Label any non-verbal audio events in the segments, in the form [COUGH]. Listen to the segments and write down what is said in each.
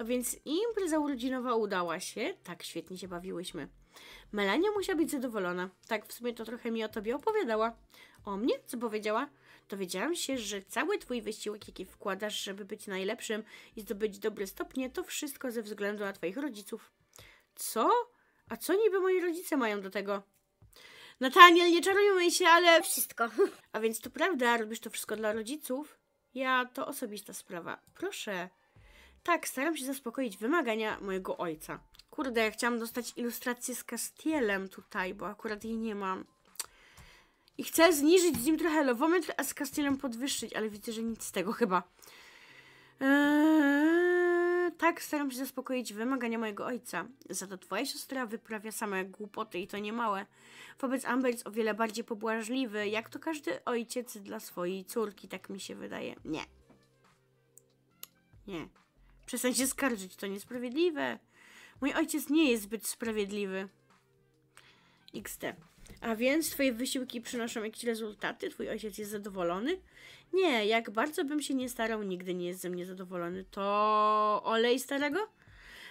A więc impreza urodzinowa udała się, tak świetnie się bawiłyśmy. Melania musiała być zadowolona. Tak, w sumie to trochę mi o tobie opowiadała. O mnie? Co powiedziała? Dowiedziałam się, że cały twój wysiłek, jaki wkładasz, żeby być najlepszym i zdobyć dobre stopnie, to wszystko ze względu na twoich rodziców. Co? A co niby moi rodzice mają do tego? Nataniel, nie czarujmy się, ale... Wszystko. [LAUGHS] A więc to prawda, robisz to wszystko dla rodziców? Ja, to osobista sprawa. Proszę, tak, staram się zaspokoić wymagania mojego ojca. Kurde, ja chciałam dostać ilustrację z Castielem tutaj, bo akurat jej nie mam. I chcę zniżyć z nim trochę lowometr, a z Castielem podwyższyć, ale widzę, że nic z tego chyba. Eee, tak, staram się zaspokoić wymagania mojego ojca. Za to twoja siostra wyprawia same głupoty i to niemałe. Wobec Amber jest o wiele bardziej pobłażliwy, jak to każdy ojciec dla swojej córki, tak mi się wydaje. Nie. Nie. Przestań się skarżyć, to niesprawiedliwe. Mój ojciec nie jest zbyt sprawiedliwy. XD. A więc twoje wysiłki przynoszą jakieś rezultaty? Twój ojciec jest zadowolony? Nie, jak bardzo bym się nie starał, nigdy nie jest ze mnie zadowolony. To olej starego?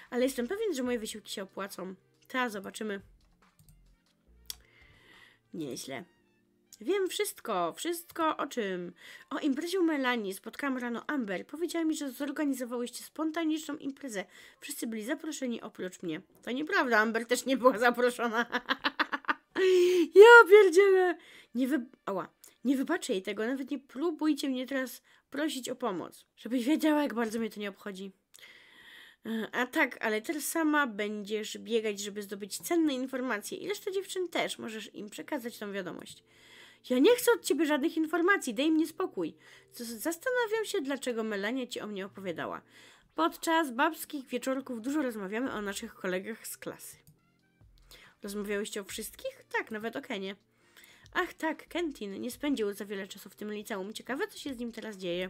Ale jestem pewien, że moje wysiłki się opłacą. Teraz zobaczymy. Nieźle. Wiem wszystko, wszystko o czym. O imprezie u Melanie spotkałam rano Amber. Powiedziała mi, że zorganizowałyście spontaniczną imprezę. Wszyscy byli zaproszeni oprócz mnie. To nieprawda, Amber też nie była zaproszona. [LAUGHS] ja pierdzielę! Nie wy... Nie wybaczę jej tego, nawet nie próbujcie mnie teraz prosić o pomoc. Żebyś wiedziała, jak bardzo mnie to nie obchodzi. E, a tak, ale teraz sama będziesz biegać, żeby zdobyć cenne informacje i reszta dziewczyn też. Możesz im przekazać tą wiadomość. Ja nie chcę od ciebie żadnych informacji, daj mi spokój. Zastanawiam się, dlaczego Melania ci o mnie opowiadała. Podczas babskich wieczorków dużo rozmawiamy o naszych kolegach z klasy. Rozmawiałyście o wszystkich? Tak, nawet o Kenie. Ach tak, Kentin nie spędził za wiele czasu w tym liceum. Ciekawe, co się z nim teraz dzieje.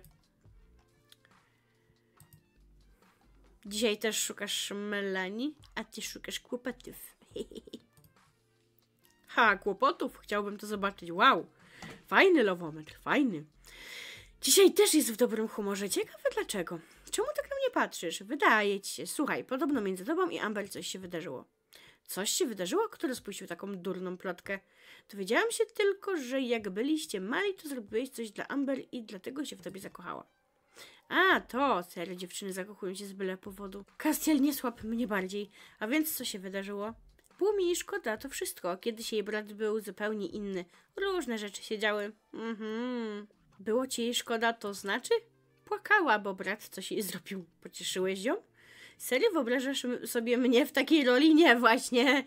Dzisiaj też szukasz Melani, a ty szukasz kłopotów. [LAUGHS] haha, kłopotów, chciałbym to zobaczyć, wow. Fajny lowometr, fajny. Dzisiaj też jest w dobrym humorze, ciekawe dlaczego. Czemu tak na mnie patrzysz? Wydaje ci się. Słuchaj, podobno między tobą i Amber coś się wydarzyło. Coś się wydarzyło? Kto spuścił taką durną plotkę? Dowiedziałam się tylko, że jak byliście mali, to zrobiłeś coś dla Amber i dlatego się w tobie zakochała. A, to! Serio, dziewczyny zakochują się z byle powodu. Castiel, nie słab mnie bardziej. A więc co się wydarzyło? Było mi szkoda to wszystko. Kiedyś jej brat był zupełnie inny. Różne rzeczy się działy. Mhm. Było ci jej szkoda, to znaczy? Płakała, bo brat coś jej zrobił. Pocieszyłeś ją? Serio wyobrażasz sobie mnie w takiej roli? Nie, właśnie.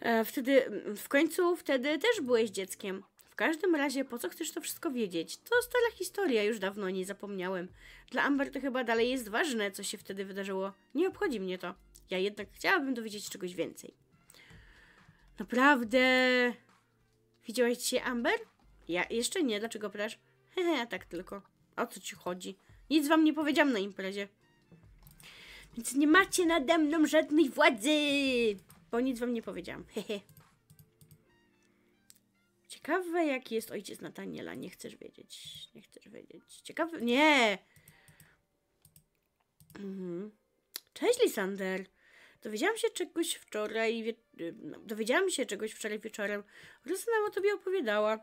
E, wtedy, mm, w końcu wtedy też byłeś dzieckiem. W każdym razie, po co chcesz to wszystko wiedzieć? To stara historia, już dawno nie zapomniałem. Dla Amber to chyba dalej jest ważne, co się wtedy wydarzyło. Nie obchodzi mnie to. Ja jednak chciałabym dowiedzieć czegoś więcej. Naprawdę... Widziałaś się Amber? Ja jeszcze nie, dlaczego pytasz? Hehe, tak tylko. O co ci chodzi? Nic wam nie powiedziałam na imprezie. Więc nie macie nade mną żadnej władzy! Bo nic wam nie powiedziałam. Hehe. Ciekawe, jaki jest ojciec Nataniela. Nie chcesz wiedzieć. Nie chcesz wiedzieć. Ciekawe... Nie! Mhm. Cześć, Lisander. Dowiedziałam się czegoś wczoraj, wie... No, dowiedziałam się czegoś wczoraj wieczorem. Rosa nam o tobie opowiadała.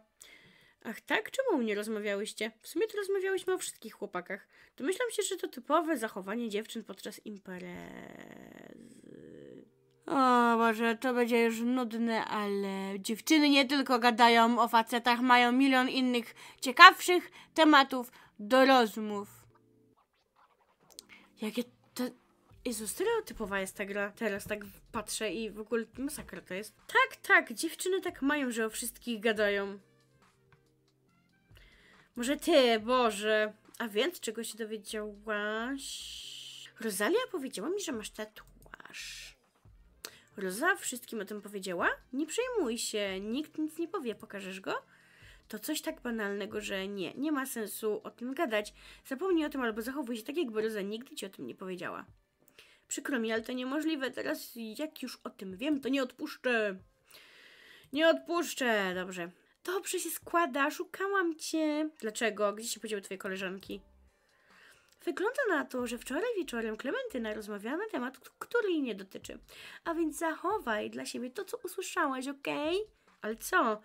Ach tak? Czemu nie rozmawiałyście? W sumie to rozmawiałyśmy o wszystkich chłopakach. Domyślam się, że to typowe zachowanie dziewczyn podczas imprezy. O może to będzie już nudne, ale dziewczyny nie tylko gadają o facetach, mają milion innych ciekawszych tematów do rozmów. Jakie Jezu, stereotypowa jest ta gra. Teraz tak patrzę i w ogóle masakra to jest. Tak, tak, dziewczyny tak mają, że o wszystkich gadają. Może ty, Boże. A więc, czego się dowiedziałaś? Rosalia powiedziała mi, że masz tatuaż. Roza wszystkim o tym powiedziała? Nie przejmuj się, nikt nic nie powie, pokażesz go? To coś tak banalnego, że nie, nie ma sensu o tym gadać. Zapomnij o tym albo zachowuj się tak, jakby Roza nigdy ci o tym nie powiedziała. Przykro mi, ale to niemożliwe. Teraz jak już o tym wiem, to nie odpuszczę. Nie odpuszczę. Dobrze. Dobrze się składa, szukałam cię. Dlaczego? Gdzie się podziały twoje koleżanki? Wygląda na to, że wczoraj wieczorem Klementyna rozmawiała na temat, który jej nie dotyczy. A więc zachowaj dla siebie to, co usłyszałaś, okej? Okay? Ale co?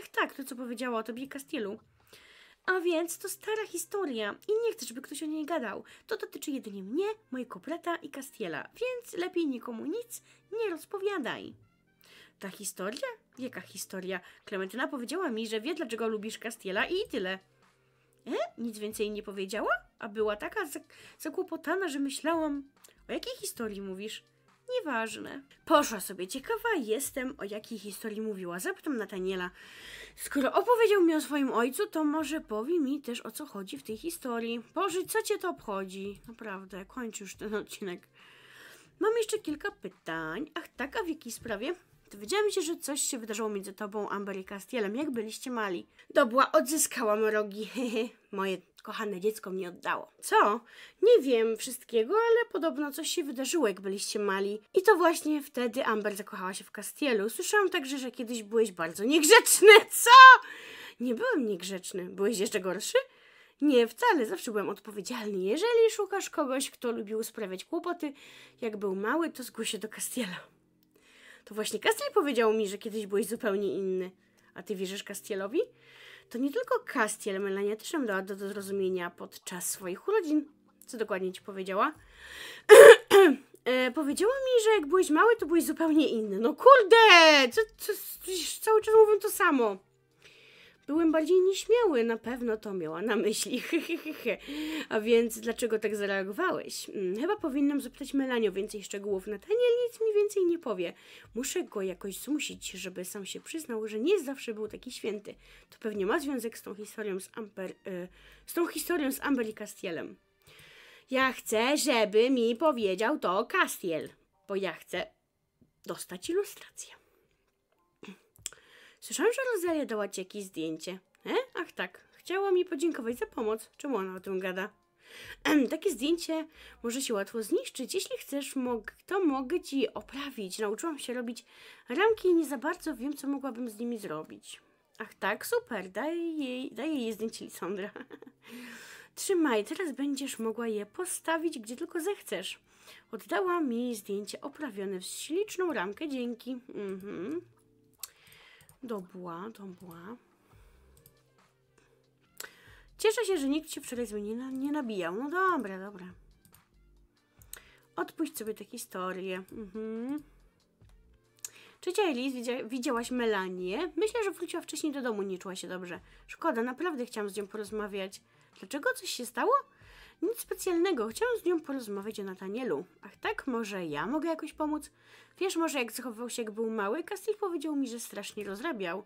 Ach tak, to co powiedziała o tobie Castielu? A więc to stara historia i nie chcę, żeby ktoś o niej gadał. To dotyczy jedynie mnie, mojego brata i Castiela, więc lepiej nikomu nic nie rozpowiadaj. Ta historia? Jaka historia? Klementyna powiedziała mi, że wie, dlaczego lubisz Castiela i tyle. E? Nic więcej nie powiedziała? A była taka zakłopotana, że myślałam... O jakiej historii mówisz? Nieważne. Poszła sobie ciekawa, jestem o jakiej historii mówiła. Zapytam Nataniela. Skoro opowiedział mi o swoim ojcu, to może powie mi też o co chodzi w tej historii. Boże, co cię to obchodzi? Naprawdę, kończ już ten odcinek. Mam jeszcze kilka pytań. Ach tak, a w jakiej sprawie? Dowiedziałam się, że coś się wydarzyło między tobą, Amber i Castielem, jak byliście mali. Dobła, odzyskałam rogi, [LAUGHS] hehe. Moje kochane dziecko mnie oddało. Co? Nie wiem wszystkiego, ale podobno coś się wydarzyło, jak byliście mali. I to właśnie wtedy Amber zakochała się w Castielu. Słyszałam także, że kiedyś byłeś bardzo niegrzeczny. [LAUGHS] Co? Nie byłem niegrzeczny. Byłeś jeszcze gorszy? Nie, wcale, zawsze byłem odpowiedzialny. Jeżeli szukasz kogoś, kto lubił sprawiać kłopoty, jak był mały, to zgłoś się do Castiela. To właśnie Castiel powiedział mi, że kiedyś byłeś zupełnie inny. A ty wierzysz Castielowi? to nie tylko Castiel Melania też nam dała do, do zrozumienia podczas swoich urodzin, co dokładnie ci powiedziała. [CLEARS THROAT] e, powiedziała mi, że jak byłeś mały, to byłeś zupełnie inny. No kurde! Co, co, cały czas mówią to samo. Byłem bardziej nieśmiały, na pewno to miała na myśli. [LAUGHS] A więc dlaczego tak zareagowałeś? Mm, chyba powinnam zapytać Melanie o więcej szczegółów. Nataniel nic mi więcej nie powie. Muszę go jakoś zmusić, żeby sam się przyznał, że nie zawsze był taki święty. To pewnie ma związek z tą historią z Amber, yy, z tą historią z Amber i Castielem. Ja chcę, żeby mi powiedział to Castiel, bo ja chcę dostać ilustrację. Słyszałam, że Rosalia dała ci jakieś zdjęcie. E? Ach tak, chciała mi podziękować za pomoc. Czemu ona o tym gada? Takie zdjęcie może się łatwo zniszczyć. Jeśli chcesz, mog to mogę ci oprawić. Nauczyłam się robić ramki i nie za bardzo wiem, co mogłabym z nimi zrobić. Ach tak, super, daję jej, daj jej zdjęcie Lisandra. [LAUGHS] Trzymaj, teraz będziesz mogła je postawić, gdzie tylko zechcesz. Oddała mi zdjęcie oprawione w śliczną ramkę, dzięki. Mhm do buła, Cieszę się, że nikt się wczoraj z nie nabijał. No dobra, dobra. Odpuść sobie tę historię. Mhm. Czy Elis, widziałaś Melanię? Myślę, że wróciła wcześniej do domu, nie czuła się dobrze. Szkoda, naprawdę chciałam z nią porozmawiać. Dlaczego? Coś się stało? Nic specjalnego, chciałam z nią porozmawiać o Natanielu. Ach tak, może ja mogę jakoś pomóc? Wiesz może jak zachowywał się jak był mały? Kastil powiedział mi, że strasznie rozrabiał.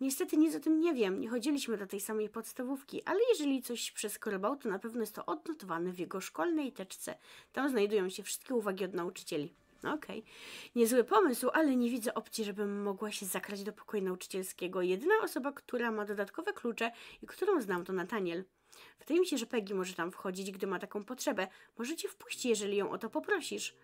Niestety nic o tym nie wiem, nie chodziliśmy do tej samej podstawówki, ale jeżeli coś przeskrobał, to na pewno jest to odnotowane w jego szkolnej teczce. Tam znajdują się wszystkie uwagi od nauczycieli. Okej. Okay. Niezły pomysł, ale nie widzę opcji, żebym mogła się zakrać do pokoju nauczycielskiego. Jedyna osoba, która ma dodatkowe klucze i którą znam, to Nataniel. Wydaje mi się, że Peggy może tam wchodzić, gdy ma taką potrzebę. Może cię wpuści, jeżeli ją o to poprosisz.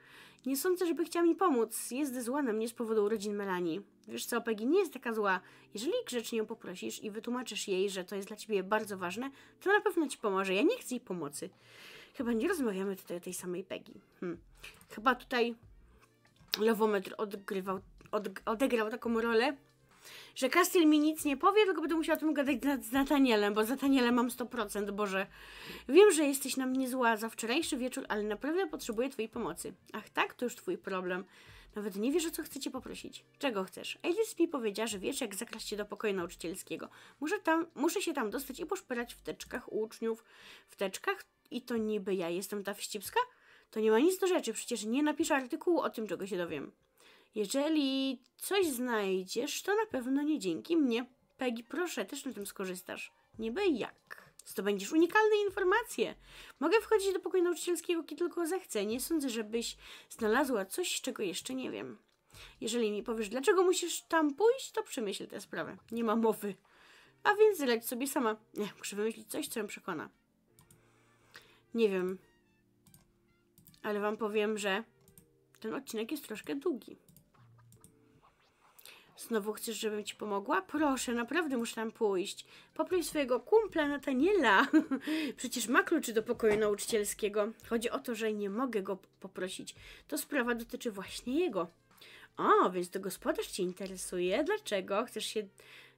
Nie sądzę, żeby chciała mi pomóc. Jest zła na mnie z powodu urodzin Melanie. Wiesz co, Peggy nie jest taka zła. Jeżeli grzecznie ją poprosisz i wytłumaczysz jej, że to jest dla ciebie bardzo ważne, to na pewno ci pomoże. Ja nie chcę jej pomocy. Chyba nie rozmawiamy tutaj o tej samej Peggy. Hmm. Chyba tutaj lowometr odgrywał, od, odegrał taką rolę, że Castiel mi nic nie powie, tylko będę musiała o tym gadać z Natanielem, bo z Natanielem mam 100%, Boże. Wiem, że jesteś nam niezła za wczorajszy wieczór, ale naprawdę potrzebuję Twojej pomocy. Ach tak, to już Twój problem. Nawet nie wiesz, o co Cię poprosić. Czego chcesz? Alice mi powiedziała, że wiesz, jak zakraść się do pokoju nauczycielskiego. Muszę, tam, muszę się tam dostać i poszperać w teczkach u uczniów. W teczkach? I to niby ja jestem ta wścibska? To nie ma nic do rzeczy, przecież nie napiszę artykułu o tym, czego się dowiem. Jeżeli coś znajdziesz, to na pewno nie dzięki mnie. Peggy, proszę, też na tym skorzystasz. Niby jak. będziesz unikalne informacje. Mogę wchodzić do pokoju nauczycielskiego, kiedy tylko zechcę. Nie sądzę, żebyś znalazła coś, czego jeszcze nie wiem. Jeżeli mi powiesz, dlaczego musisz tam pójść, to przemyśl tę sprawę. Nie ma mowy. A więc zleć sobie sama. Nie, muszę wymyślić coś, co ją przekona. Nie wiem. Ale wam powiem, że ten odcinek jest troszkę długi. Znowu chcesz, żebym ci pomogła? Proszę, naprawdę muszę tam pójść. Poproś swojego kumpla Nataniela. [LAUGHS] Przecież ma kluczy do pokoju nauczycielskiego. Chodzi o to, że nie mogę go poprosić. To sprawa dotyczy właśnie jego. O, więc to gospodarz cię interesuje. Dlaczego? Chcesz się...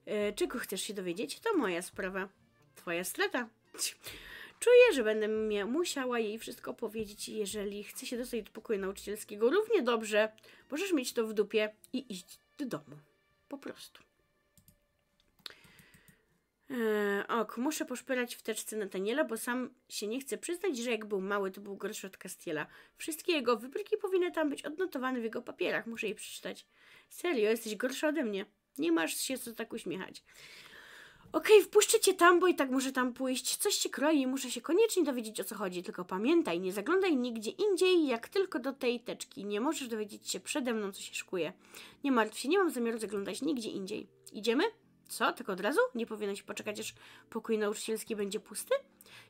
Yy, czego chcesz się dowiedzieć? To moja sprawa. Twoja strata. [LAUGHS] Czuję, że będę musiała jej wszystko powiedzieć, jeżeli chce się dostać do pokoju nauczycielskiego. Równie dobrze. Możesz mieć to w dupie i iść do domu. Po prostu. Eee, ok, muszę poszperać w teczce Nataniela, bo sam się nie chce przyznać, że jak był mały, to był gorszy od Castiela. Wszystkie jego wybryki powinny tam być odnotowane w jego papierach. Muszę je przeczytać. Serio, jesteś gorszy ode mnie. Nie masz się co tak uśmiechać. Okej, okay, wpuszczę cię tam, bo i tak muszę tam pójść. Coś się kroi i muszę się koniecznie dowiedzieć, o co chodzi. Tylko pamiętaj, nie zaglądaj nigdzie indziej, jak tylko do tej teczki. Nie możesz dowiedzieć się przede mną, co się szkuje. Nie martw się, nie mam zamiaru zaglądać nigdzie indziej. Idziemy? Co, tylko od razu? Nie powinno się poczekać, aż pokój nauczycielski będzie pusty?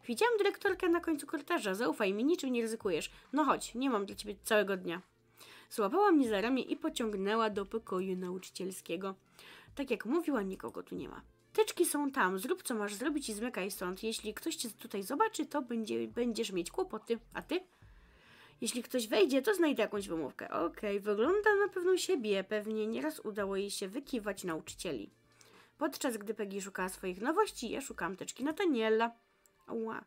Widziałam dyrektorkę na końcu korytarza. Zaufaj mi, niczym nie ryzykujesz. No chodź, nie mam dla ciebie całego dnia. Złapała mnie za ramię i pociągnęła do pokoju nauczycielskiego. Tak jak mówiła, nikogo tu nie ma. Teczki są tam, zrób co masz zrobić i zmykaj stąd. Jeśli ktoś cię tutaj zobaczy, to będzie, będziesz mieć kłopoty. A ty? Jeśli ktoś wejdzie, to znajdę jakąś wymówkę. Okej, okay, wygląda na pewno siebie. Pewnie nieraz udało jej się wykiwać nauczycieli. Podczas gdy Peggy szukała swoich nowości, ja szukam teczki Nataniela. Ła.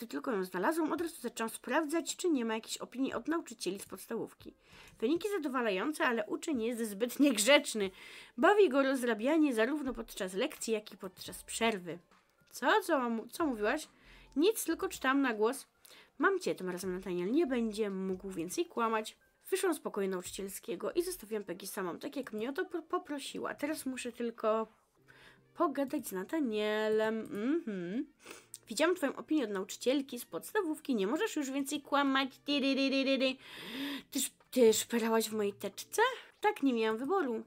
Gdy tylko ją znalazłam, od razu zaczęłam sprawdzać, czy nie ma jakichś opinii od nauczycieli z podstawówki. Wyniki zadowalające, ale uczeń jest zbyt niegrzeczny. Bawi go rozrabianie zarówno podczas lekcji, jak i podczas przerwy. Co? Co, co mówiłaś? Nic, tylko czytam na głos. Mam cię, tym razem Nataniel nie będzie mógł więcej kłamać. Wyszłam z pokoju nauczycielskiego i zostawiłam Peggy samą, tak jak mnie o to poprosiła. Teraz muszę tylko pogadać z Natanielem. Mhm. Mm Widziałam twoją opinię od nauczycielki z podstawówki, nie możesz już więcej kłamać. Tyż, ty szperałaś w mojej teczce? Tak, nie miałam wyboru.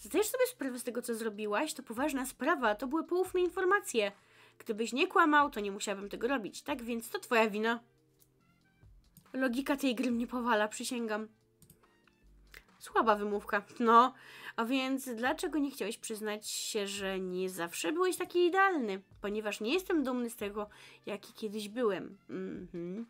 Zdajesz sobie sprawę z tego, co zrobiłaś? To poważna sprawa, to były poufne informacje. Gdybyś nie kłamał, to nie musiałabym tego robić, tak więc to twoja wina. Logika tej gry mnie powala, przysięgam. Słaba wymówka. No, a więc dlaczego nie chciałeś przyznać się, że nie zawsze byłeś taki idealny? Ponieważ nie jestem dumny z tego, jaki kiedyś byłem. Mhm.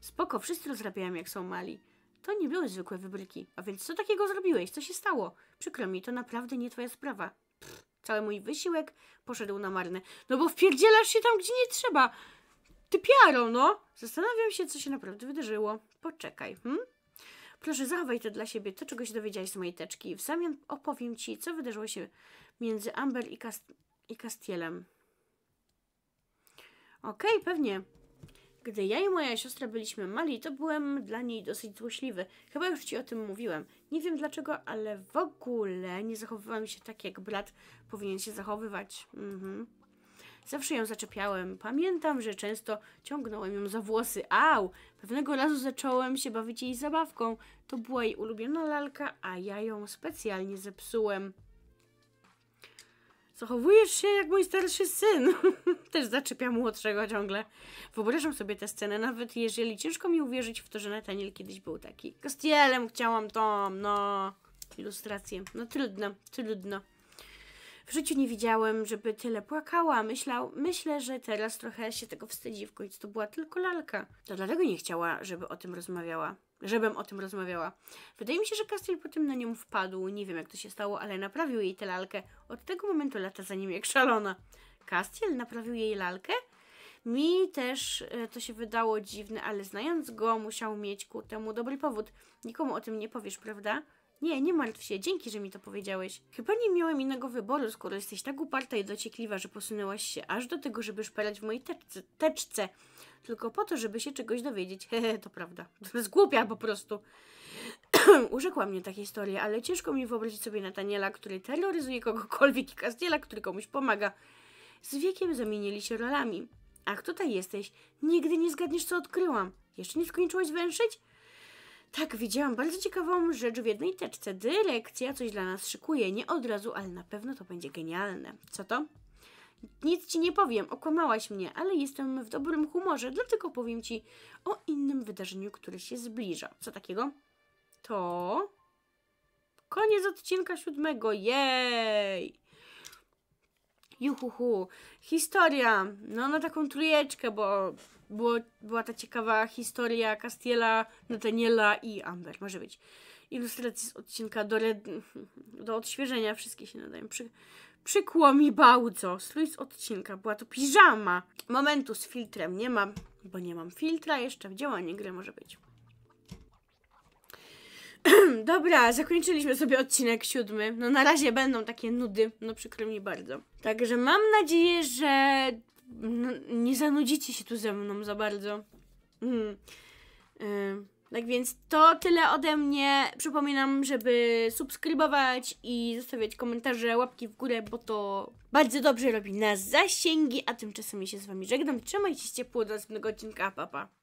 Spoko, wszyscy rozrabiałem jak są mali. To nie były zwykłe wybryki. A więc co takiego zrobiłeś? Co się stało? Przykro mi, to naprawdę nie twoja sprawa. Pff, cały mój wysiłek poszedł na marne. No bo wpierdzielasz się tam, gdzie nie trzeba. Ty piaro, no. Zastanawiam się, co się naprawdę wydarzyło. Poczekaj, hm? Proszę, zachowaj to dla siebie, to czego się dowiedziałeś z mojej teczki. W zamian opowiem Ci, co wydarzyło się między Amber i, Castilem. i Castielem. Okej, okay, pewnie. Gdy ja i moja siostra byliśmy mali, to byłem dla niej dosyć złośliwy. Chyba już ci o tym mówiłem. Nie wiem dlaczego, ale w ogóle nie zachowywałem się tak, jak brat powinien się zachowywać. Mhm. Zawsze ją zaczepiałem. Pamiętam, że często ciągnąłem ją za włosy. Au! Pewnego razu zacząłem się bawić jej zabawką. To była jej ulubiona lalka, a ja ją specjalnie zepsułem. Zachowujesz się jak mój starszy syn. [LAUGHS] Też zaczepia młodszego ciągle. Wyobrażam sobie tę scenę, nawet jeżeli ciężko mi uwierzyć w to, że Nathaniel kiedyś był taki. Kostielem chciałam Tom, no. Ilustrację. No trudno, trudno. W życiu nie widziałem, żeby tyle płakała. Myślał, myślę, że teraz trochę się tego wstydzi. W końcu to była tylko lalka. To dlatego nie chciała, żeby o tym rozmawiała żebym o tym rozmawiała. Wydaje mi się, że Castiel potem na nią wpadł, nie wiem jak to się stało, ale naprawił jej tę lalkę. Od tego momentu lata za nim jak szalona. Castiel naprawił jej lalkę? Mi też e, to się wydało dziwne, ale znając go, musiał mieć ku temu dobry powód. Nikomu o tym nie powiesz, prawda? Nie, nie martw się, dzięki, że mi to powiedziałeś. Chyba nie miałem innego wyboru, skoro jesteś tak uparta i dociekliwa, że posunęłaś się aż do tego, żeby szperać w mojej teczce. teczce. Tylko po to, żeby się czegoś dowiedzieć. Hehe, to prawda. Zgłupia po prostu. [CLEARS THROAT] Urzekła mnie ta historia, ale ciężko mi wyobrazić sobie Nataniela, który terroryzuje kogokolwiek i Kastiela, który komuś pomaga. Z wiekiem zamienili się rolami. Ach, tutaj jesteś. Nigdy nie zgadniesz, co odkryłam. Jeszcze nie skończyłaś węszyć? Tak, widziałam bardzo ciekawą rzecz w jednej teczce. Dyrekcja coś dla nas szykuje. Nie od razu, ale na pewno to będzie genialne. Co to? Nic ci nie powiem, okłamałaś mnie, ale jestem w dobrym humorze, dlatego powiem ci o innym wydarzeniu, które się zbliża. Co takiego? To. Koniec odcinka siódmego. Jej! Juhuhu. Historia. No, na taką trujeczkę, bo było, była ta ciekawa historia Castiela, Nathaniela i Amber, może być. Ilustracje z odcinka do, red... do odświeżenia, wszystkie się nadają. Przy... Przykło mi bardzo. Strój z odcinka, była to piżama. Momentu z filtrem nie mam, bo nie mam filtra, jeszcze w działanie gry może być. [CLEARS THROAT] Dobra, zakończyliśmy sobie odcinek siódmy. No na razie będą takie nudy, no przykro mi bardzo. Także mam nadzieję, że no, nie zanudzicie się tu ze mną za bardzo. Yy. Tak więc to tyle ode mnie. Przypominam, żeby subskrybować i zostawiać komentarze, łapki w górę, bo to bardzo dobrze robi na zasięgi. A tymczasem się z Wami żegnam. Trzymajcie się ciepło do następnego odcinka. Pa, pa.